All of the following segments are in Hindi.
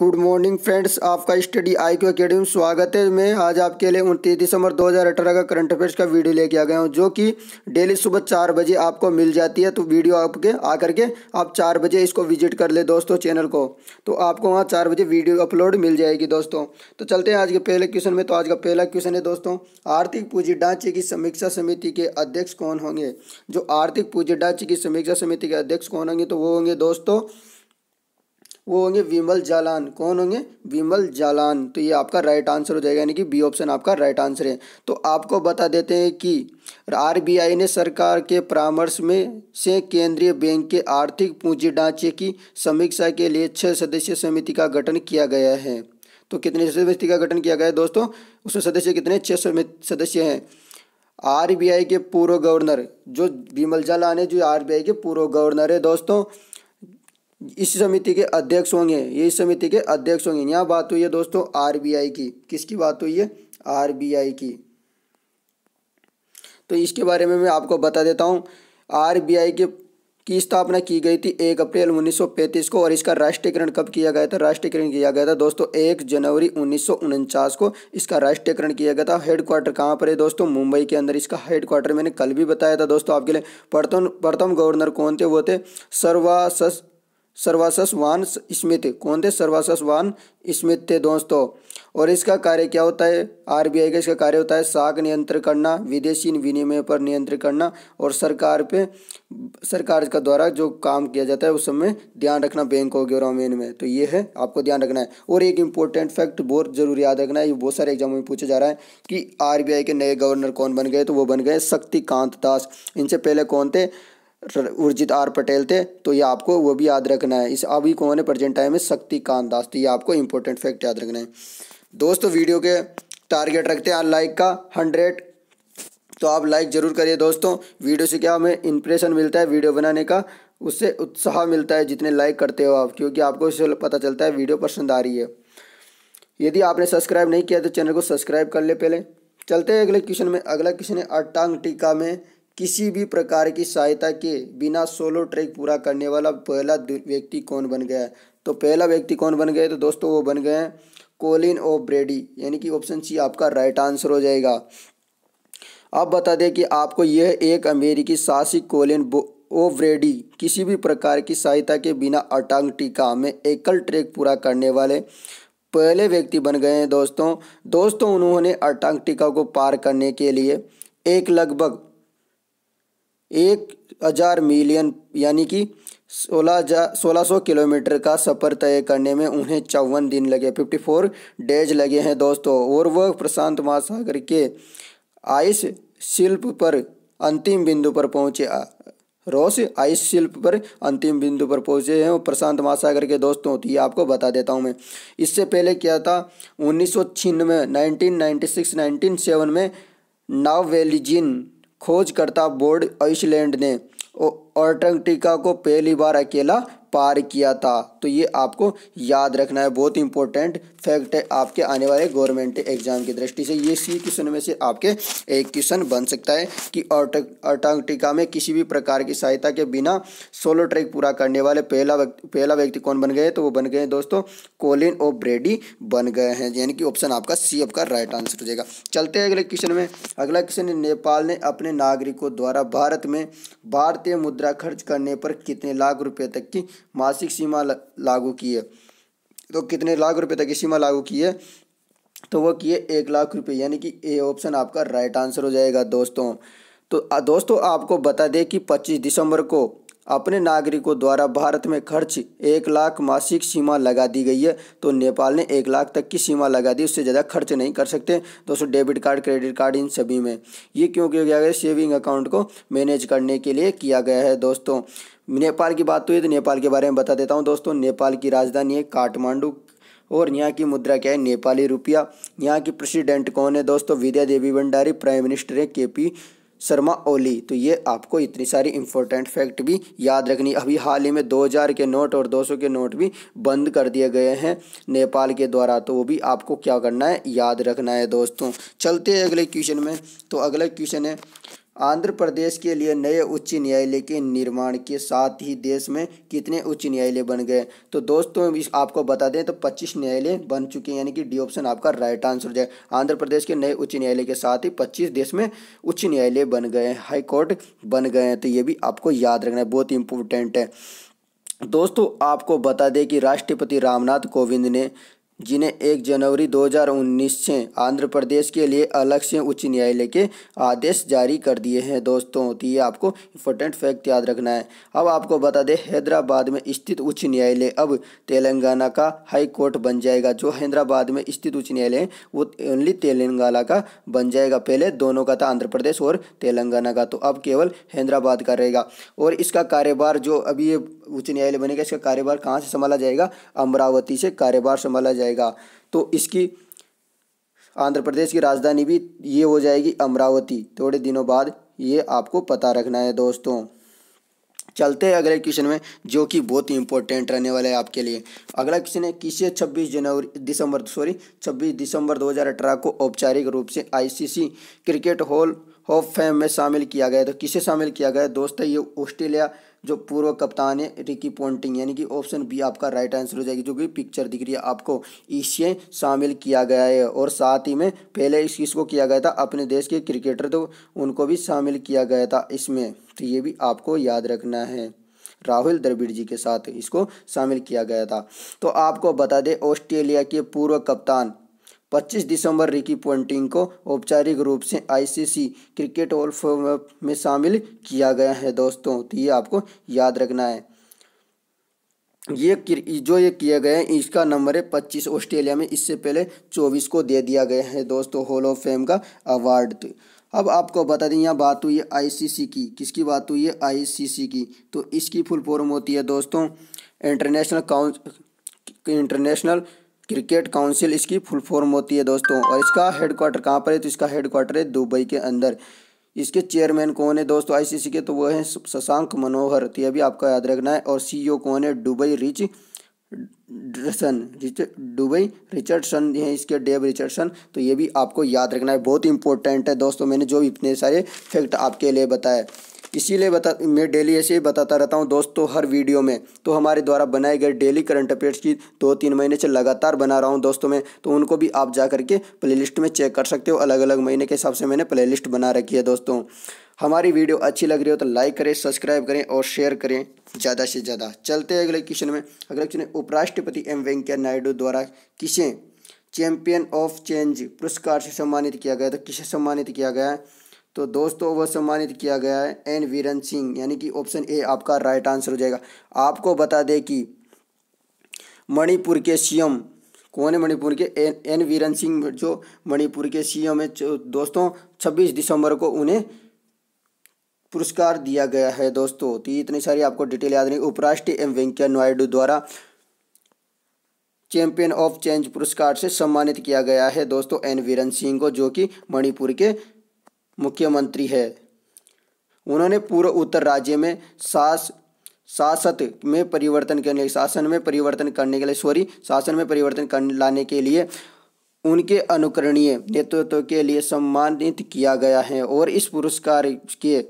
गुड मॉर्निंग फ्रेंड्स आपका स्टडी आई क्यू अकेडमी में स्वागत है मैं आज आपके लिए उनतीस दिसंबर 2018 का करंट अफेयर्स का वीडियो लेके आ गया हूँ जो कि डेली सुबह चार बजे आपको मिल जाती है तो वीडियो आपके आकर के आप चार बजे इसको विजिट कर ले दोस्तों चैनल को तो आपको वहाँ चार बजे वीडियो अपलोड मिल जाएगी दोस्तों तो चलते हैं आज के पहले क्वेश्चन में तो आज का पहला क्वेश्चन है दोस्तों आर्थिक पूंजी ढांचे की समीक्षा समिति के अध्यक्ष कौन होंगे जो आर्थिक पूंजी ढांचे की समीक्षा समिति के अध्यक्ष कौन होंगे तो वो होंगे दोस्तों वो होंगे विमल जालान कौन होंगे विमल जालान तो ये आपका राइट आंसर हो जाएगा यानी कि बी ऑप्शन आपका राइट आंसर है तो आपको बता देते हैं कि आरबीआई ने सरकार के परामर्श में से केंद्रीय बैंक के आर्थिक पूंजी ढांचे की समीक्षा के लिए छः सदस्य समिति का गठन किया गया है तो कितने सदस्य का गठन किया गया है दोस्तों उसमें सदस्य कितने छः सदस्य हैं आरबीआई के पूर्व गवर्नर जो विमल जालान है जो आरबीआई के पूर्व गवर्नर है दोस्तों इस समिति के अध्यक्ष होंगे ये इस समिति के अध्यक्ष होंगे यहाँ बात हुई है दोस्तों आरबीआई की किसकी बात हुई है आर की तो इसके बारे में मैं आपको बता देता हूँ आर के की स्थापना की गई थी एक अप्रैल 1935 को और इसका राष्ट्रीयकरण कब किया गया था राष्ट्रीयकरण किया गया था दोस्तों एक जनवरी उन्नीस को इसका राष्ट्रीयकरण किया गया था हेडक्वार्टर कहाँ पर है दोस्तों मुंबई के अंदर इसका हेडक्वार्टर मैंने कल भी बताया था दोस्तों आपके लिए प्रथम प्रथम गवर्नर कौन थे वो थे सर्वास सर्वासस्वान स्मित कौन थे वान स्मित थे दोस्तों और इसका कार्य क्या होता है आरबीआई का इसका कार्य होता है साख नियंत्रण करना विदेशी विनिमय पर नियंत्रण करना और सरकार पे सरकार का द्वारा जो काम किया जाता है उस समय ध्यान रखना बैंक हो गया में तो ये है आपको ध्यान रखना है और एक इंपॉर्टेंट फैक्ट बहुत जरूरी याद रखना है ये बहुत सारे एग्जामों में पूछा जा रहा है कि आर के नए गवर्नर कौन बन गए तो वो बन गए शक्तिकांत दास इनसे पहले कौन थे उर्जित आर पटेल थे तो ये आपको वो भी याद रखना है इस अभी कौन है प्रेजेंट टाइम में शक्तिकांत दास थी ये आपको इंपॉर्टेंट फैक्ट याद रखना है दोस्तों वीडियो के टारगेट रखते हैं लाइक का हंड्रेड तो आप लाइक ज़रूर करिए दोस्तों वीडियो से क्या हमें इंप्रेशन मिलता है वीडियो बनाने का उससे उत्साह मिलता है जितने लाइक करते हो आप क्योंकि आपको इससे पता चलता है वीडियो पसंद आ रही है यदि आपने सब्सक्राइब नहीं किया तो चैनल को सब्सक्राइब कर ले पहले चलते हैं अगले क्वेश्चन में अगला क्वेश्चन है अटांग टीका में किसी भी प्रकार की सहायता के बिना सोलो ट्रैक पूरा करने वाला पहला व्यक्ति कौन बन गया है तो पहला व्यक्ति कौन बन गए तो दोस्तों वो बन गए हैं कोलिन ओ ब्रेडी यानी कि ऑप्शन सी आपका राइट आंसर हो जाएगा अब बता दें कि आपको यह एक अमेरिकी साहसिक कोलिन ओ ब्रेडी किसी भी प्रकार की सहायता के बिना अटांगटिका में एकल ट्रैक पूरा करने वाले पहले व्यक्ति बन गए हैं दोस्तों दोस्तों उन्होंने अटांगटिका को पार करने के लिए एक लगभग एक हज़ार मिलियन यानी कि सोलह हजार सोलह सौ किलोमीटर का सफ़र तय करने में उन्हें चौवन दिन लगे फिफ्टी फोर डेज लगे हैं दोस्तों और वह प्रशांत महासागर के आइस शिल्प पर अंतिम बिंदु पर पहुंचे रोस आइस शिल्प पर अंतिम बिंदु पर पहुंचे हैं और प्रशांत महासागर के दोस्तों तो ये आपको बता देता हूं मैं इससे पहले क्या था उन्नीस सौ छिन्नवे nineteen ninety six nineteen seven में नावेलिजिन खोजकर्ता बोर्ड आइसलैंड ने ऑर्टंगटिका को पहली बार अकेला पार किया था तो ये आपको याद रखना है बहुत इंपॉर्टेंट फैक्ट है आपके आने वाले गवर्नमेंट एग्जाम की दृष्टि से ये सी क्वेश्चन में से आपके एक क्वेश्चन बन सकता है कि अंटार्कटिका में किसी भी प्रकार की सहायता के बिना सोलो ट्रैक पूरा करने वाले पहला व्यक्ति पहला व्यक्ति कौन बन गए तो वो बन गए दोस्तों कोलिन ओ ब्रेडी बन गए हैं यानी कि ऑप्शन आपका सी आपका राइट आंसर हो जाएगा चलते हैं अगले क्वेश्चन में अगला क्वेश्चन नेपाल ने अपने नागरिकों द्वारा भारत में भारतीय मुद्रा खर्च करने पर कितने लाख रुपए तक की मासिक सीमा लग... लागू की है तो कितने लाख रुपए तक की सीमा लागू की है तो वो किए एक लाख रुपए यानी कि ए ऑप्शन आपका राइट आंसर हो जाएगा दोस्तों तो दोस्तों आपको बता दें कि 25 दिसंबर को अपने नागरिकों द्वारा भारत में खर्च एक लाख मासिक सीमा लगा दी गई है तो नेपाल ने एक लाख तक की सीमा लगा दी उससे ज़्यादा खर्च नहीं कर सकते दोस्तों डेबिट कार्ड क्रेडिट कार्ड इन सभी में ये क्यों किया गया है सेविंग अकाउंट को मैनेज करने के लिए किया गया है दोस्तों नेपाल की बात तो ये तो नेपाल के बारे में बता देता हूँ दोस्तों नेपाल की राजधानी है काठमांडू और यहाँ की मुद्रा क्या है नेपाली रुपया यहाँ की प्रेसिडेंट कौन है दोस्तों विद्या देवी भंडारी प्राइम मिनिस्टर है के पी शर्मा ओली तो ये आपको इतनी सारी इंपॉर्टेंट फैक्ट भी याद रखनी अभी हाल ही में 2000 के नोट और 200 के नोट भी बंद कर दिए गए हैं नेपाल के द्वारा तो वो भी आपको क्या करना है याद रखना है दोस्तों चलते हैं अगले क्वेश्चन में तो अगला क्वेश्चन है आंध्र प्रदेश के लिए नए उच्च न्यायालय के निर्माण के साथ ही देश में कितने उच्च न्यायालय बन गए तो दोस्तों आपको बता दें तो 25 न्यायालय बन चुके हैं यानी कि डी ऑप्शन आपका राइट आंसर हो जाए आंध्र प्रदेश के नए उच्च न्यायालय के साथ ही 25 देश में उच्च न्यायालय बन गए हैं हाई कोर्ट बन गए हैं तो ये भी आपको याद रखना है बहुत इंपॉर्टेंट है दोस्तों आपको बता दें कि राष्ट्रपति रामनाथ कोविंद ने जिन्हें 1 जनवरी 2019 से आंध्र प्रदेश के लिए अलग से उच्च न्यायालय के आदेश जारी कर दिए हैं दोस्तों तो ये आपको इंपॉर्टेंट फैक्ट याद रखना है अब आपको बता दें हैदराबाद में स्थित उच्च न्यायालय अब तेलंगाना का हाई कोर्ट बन जाएगा जो हैदराबाद में स्थित उच्च न्यायालय है वो ओनली तेलंगाना का बन जाएगा पहले दोनों का था आंध्र प्रदेश और तेलंगाना का तो अब केवल हैदराबाद का रहेगा और इसका कार्यभार जो अभी ये उच्च न्यायालय बनेगा इसका कार्यभार कहाँ से संभाला जाएगा अमरावती से कार्यभार संभाला जाएगा जाएगा तो इसकी आंध्र प्रदेश की राजधानी भी ये हो जाएगी अमरावती थोड़े दिनों बाद ये आपको पता रखना है दोस्तों चलते हैं अगले क्वेश्चन में जो कि बहुत ही इंपॉर्टेंट रहने वाला है आपके लिए अगला क्वेश्चन है किसे 26 जनवरी दिसंबर सॉरी 26 दिसंबर 2018 को औपचारिक रूप से ICC cricket hall of fame में शामिल किया गया तो किसे शामिल किया गया दोस्तों ये ऑस्ट्रेलिया जो पूर्व कप्तान है रिकी पोंटिंग यानी कि ऑप्शन बी आपका राइट आंसर हो जाएगी जो कि पिक्चर दिख रही है आपको इससे शामिल किया गया है और साथ ही में पहले इस चीज को किया गया था अपने देश के क्रिकेटर तो उनको भी शामिल किया गया था इसमें तो ये भी आपको याद रखना है राहुल द्रविड़ जी के साथ इसको शामिल किया गया था तो आपको बता दें ऑस्ट्रेलिया के पूर्व कप्तान 25 दिसंबर रिकी पोन्टिंग को औपचारिक रूप से आईसीसी क्रिकेट ऑल में शामिल किया गया है दोस्तों तो ये आपको याद रखना है ये जो ये किया गया है इसका नंबर है पच्चीस ऑस्ट्रेलिया में इससे पहले चौबीस को दे दिया गया है दोस्तों हॉल ऑफ फेम का अवार्ड अब आपको बता दें यहाँ बात हुई है आईसीसी की किसकी बात हुई है आईसीसी की तो इसकी फुल फॉर्म होती है दोस्तों इंटरनेशनल काउंस इंटरनेशनल क्रिकेट काउंसिल इसकी फुल फॉर्म होती है दोस्तों और इसका हेड क्वार्टर कहाँ पर है तो इसका हेड क्वार्टर है दुबई के अंदर इसके चेयरमैन कौन है दोस्तों आईसीसी के तो वो हैं शशांक मनोहर तो ये भी आपको याद रखना है और सीईओ e कौन है दुबई रिच रिचर्डसन दुबई रिचर्डसन हैं इसके डेव रिचर्डसन तो ये भी आपको याद रखना है बहुत इंपॉर्टेंट है दोस्तों मैंने जो भी इतने सारे फैक्ट आपके लिए बताए इसीलिए बता मैं डेली ऐसे ही बताता रहता हूँ दोस्तों हर वीडियो में तो हमारे द्वारा बनाए गए डेली करंट अफेयर्स की दो तीन महीने से लगातार बना रहा हूँ दोस्तों में तो उनको भी आप जा करके लिस्ट में चेक कर सकते हो अलग अलग महीने के हिसाब से मैंने लिस्ट बना रखी है दोस्तों हमारी वीडियो अच्छी लग रही हो तो लाइक करें सब्सक्राइब करें और शेयर करें ज़्यादा से ज़्यादा चलते हैं अगले क्वेश्चन में अगले क्वेश्चन उपराष्ट्रपति एम वेंकैया नायडू द्वारा किसे चैंपियन ऑफ चेंज पुरस्कार से सम्मानित किया गया तो किसे सम्मानित किया गया है तो दोस्तों वह सम्मानित किया गया है एन वीरन सिंह यानी कि ऑप्शन ए आपका राइट आंसर हो जाएगा आपको बता दें कि मणिपुर के सीएम कौन है मणिपुर के एन एन वीरन सिंह जो मणिपुर के सीएम है दोस्तों 26 दिसंबर को उन्हें पुरस्कार दिया गया है दोस्तों तो इतनी सारी आपको डिटेल याद नहीं उपराष्ट्रीय एम वेंकैया नायडू द्वारा चैंपियन ऑफ चेंज पुरस्कार से सम्मानित किया गया है दोस्तों एन वीरन सिंह को जो कि मणिपुर के मुख्यमंत्री है उन्होंने पूर्व उत्तर राज्य में सास शासत में परिवर्तन करने शासन में परिवर्तन करने के लिए सॉरी शासन में परिवर्तन कर लाने के लिए उनके अनुकरणीय नेतृत्व के लिए सम्मानित किया गया है और इस पुरस्कार के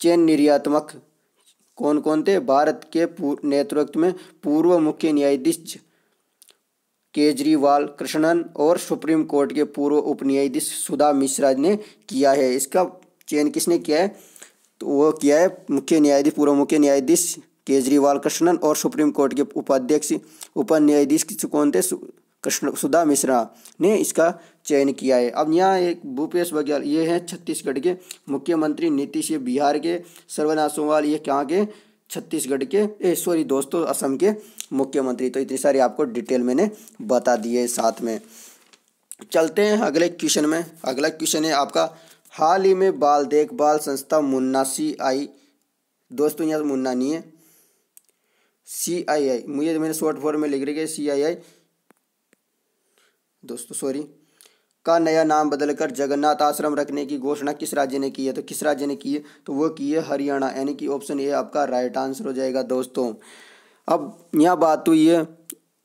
चयन निर्यात्मक कौन कौन थे भारत के नेतृत्व में पूर्व मुख्य न्यायाधीश केजरीवाल कृष्णन और सुप्रीम कोर्ट के पूर्व उप न्यायाधीश सुधा मिश्रा ने किया है इसका चयन किसने किया है तो वो किया है मुख्य न्यायाधीश पूर्व मुख्य न्यायाधीश केजरीवाल कृष्णन और सुप्रीम कोर्ट के उपाध्यक्ष उप न्यायाधीश कौन थे कृष्ण सुधा मिश्रा ने इसका चयन किया है अब यहाँ एक भूपेश बघेल ये हैं छत्तीसगढ़ के मुख्यमंत्री नीतीश ये बिहार के सर्वनाथ सोनवाल ये कहाँ के छत्तीसगढ़ के सॉरी दोस्तों असम के मुख्यमंत्री तो इतनी सारी आपको डिटेल मैंने बता दी है साथ में चलते हैं अगले क्वेश्चन में अगला क्वेश्चन है आपका हाल ही में बाल देखभाल संस्था मुन्ना सी आई दोस्तों यहाँ मुन्ना नहीं है सी आई आई मुझे तो मैंने शॉर्ट फॉर्म में लिख रही है सी आई आई दोस्तों सॉरी का नया नाम बदलकर जगन्नाथ आश्रम रखने की घोषणा किस राज्य ने की है तो किस राज्य ने की है तो वो की है हरियाणा यानी कि ऑप्शन ए आपका राइट आंसर हो जाएगा दोस्तों अब यहाँ बात हुई है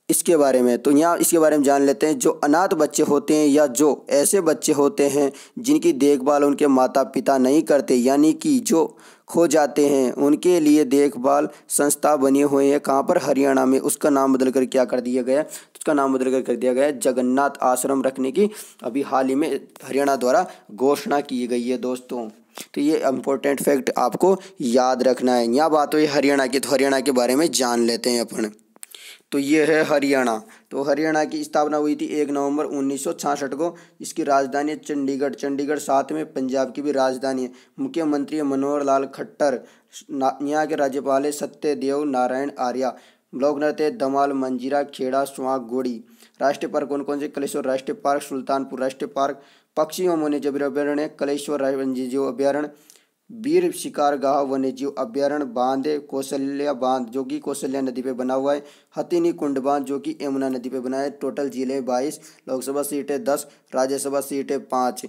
इसके बारे में तो यहाँ इसके बारे में जान लेते हैं जो अनाथ बच्चे होते हैं या जो ऐसे बच्चे होते हैं जिनकी देखभाल उनके माता पिता नहीं करते यानी कि जो खो जाते हैं उनके लिए देखभाल संस्था बने हुए हैं कहाँ पर हरियाणा में उसका नाम बदल कर क्या कर दिया गया उसका नाम बदल कर कर दिया गया जगन्नाथ आश्रम रखने की अभी हाल ही में हरियाणा द्वारा घोषणा की गई है दोस्तों तो ये इम्पोर्टेंट फैक्ट आपको याद रखना है यहाँ बात हुई हरियाणा की तो हरियाणा के बारे में जान लेते हैं अपन तो ये है हरियाणा तो हरियाणा की स्थापना हुई थी एक नवंबर उन्नीस को इसकी राजधानी चंडीगढ़ चंडीगढ़ साथ में पंजाब की भी राजधानी है मुख्यमंत्री मनोहर लाल खट्टर यहाँ के राज्यपाल है सत्यदेव नारायण आर्या लोक नृत्य दमाल मंजीरा खेड़ा सुहाग गोड़ी राष्ट्रीय पार्क कौन कौन से कलेश्वर राष्ट्रीय पार्क सुल्तानपुर राष्ट्रीय पार्क पक्षी होमोने जबीर अभ्यारण्य कलेश्वर जीव अभ्यारण्य वीर शिकारगाह वन्यजीव अभ्यारण्य बांध कौशल्या बांध जो कि कौशल्या नदी पे बना हुआ है हथिनी कुंड बांध जो कि यमुना नदी पे बना है टोटल जिले बाईस लोकसभा सीटें दस राज्यसभा सीटें पाँच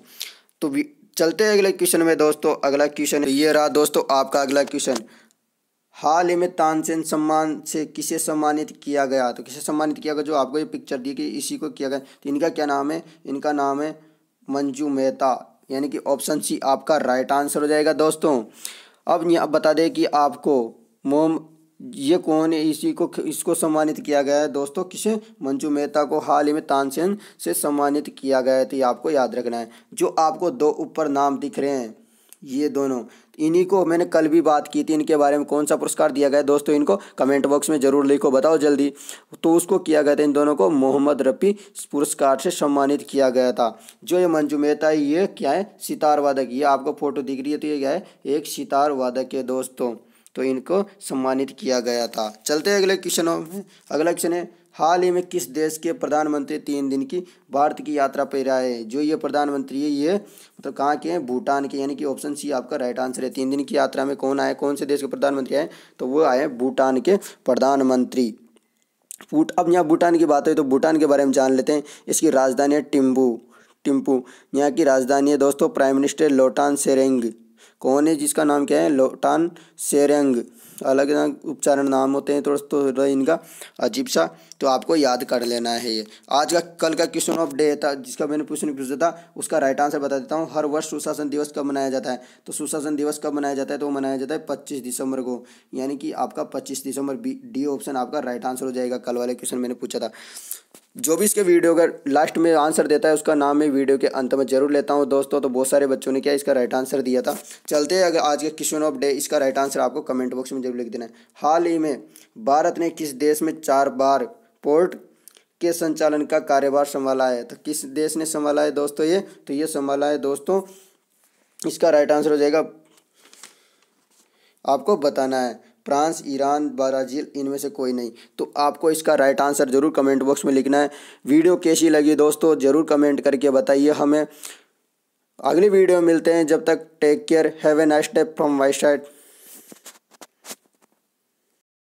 तो चलते हैं अगले क्वेश्चन में दोस्तों अगला क्वेश्चन ये रहा दोस्तों आपका अगला क्वेश्चन हाल ही में तानसेन सम्मान से किसे सम्मानित किया गया तो किसे सम्मानित किया गया जो आपको ये पिक्चर दी कि इसी को किया गया तो इनका क्या नाम है इनका नाम है मंजू मेहता यानी कि ऑप्शन सी आपका राइट आंसर हो जाएगा दोस्तों अब अब बता दें कि आपको मोम ये कौन है इसी को इसको सम्मानित किया गया है दोस्तों किसे मंजू मेहता को हाल ही में तानसेन से सम्मानित किया गया है तो ये आपको याद रखना है जो आपको दो ऊपर नाम दिख रहे हैं ये दोनों इन्हीं को मैंने कल भी बात की थी इनके बारे में कौन सा पुरस्कार दिया गया दोस्तों इनको कमेंट बॉक्स में ज़रूर लिखो बताओ जल्दी तो उसको किया गया था इन दोनों को मोहम्मद रफ़ी पुरस्कार से सम्मानित किया गया था जो ये मंजू मेहता है ये क्या है सितार वादक ये आपको फ़ोटो दिख रही है तो ये क्या है एक सितार वादक है दोस्तों तो इनको सम्मानित किया गया था चलते अगले क्वेश्चन अगला क्वेश्चन है हाल ही में किस देश के प्रधानमंत्री तीन दिन की भारत की यात्रा पर आए जो ये प्रधानमंत्री है ये मतलब कहाँ के हैं भूटान के यानी कि ऑप्शन सी आपका राइट आंसर है तीन दिन की यात्रा में कौन आए कौन से देश के प्रधानमंत्री आए तो वो आए भूटान के प्रधानमंत्री फूट अब यहाँ भूटान की बात है तो भूटान के बारे में जान लेते हैं इसकी राजधानी है टिम्बू टिम्पू यहाँ की राजधानी है दोस्तों प्राइम मिनिस्टर लोटान सेरेंग कौन है जिसका नाम क्या है लोटान सेरेंग अलग अलग उच्चारण नाम होते हैं दोस्तों तो इनका अजीब सा तो आपको याद कर लेना है ये आज का कल का क्वेश्चन ऑफ डे था जिसका मैंने क्वेश्चन पूछा था उसका राइट आंसर बता देता हूँ हर वर्ष सुशासन दिवस कब मनाया जाता है तो सुशासन दिवस कब मनाया जाता है तो मनाया जाता है पच्चीस दिसंबर को यानी कि आपका पच्चीस दिसंबर बी डी ऑप्शन आपका राइट आंसर हो जाएगा कल वाले क्वेश्चन मैंने पूछा था जो भी इसके वीडियो का लास्ट में आंसर देता है उसका नाम मैं वीडियो के अंत में जरूर लेता हूँ दोस्तों तो बहुत सारे बच्चों ने क्या इसका राइट आंसर दिया था चलते अगर आज के क्वेश्चन ऑफ डे इसका राइट आंसर आपको कमेंट बॉक्स में जब लिख देना है हाल ही में भारत ने किस देश में चार बार पोर्ट के संचालन का कार्यभार संभाला है तो किस देश ने संभाला है दोस्तों ये तो ये संभाला है दोस्तों इसका राइट आंसर हो जाएगा आपको बताना है फ्रांस ईरान ब्राज़ील इनमें से कोई नहीं तो आपको इसका राइट आंसर ज़रूर कमेंट बॉक्स में लिखना है वीडियो कैसी लगी दोस्तों ज़रूर कमेंट करके बताइए हमें अगली वीडियो में मिलते हैं जब तक take care have a nice step from why side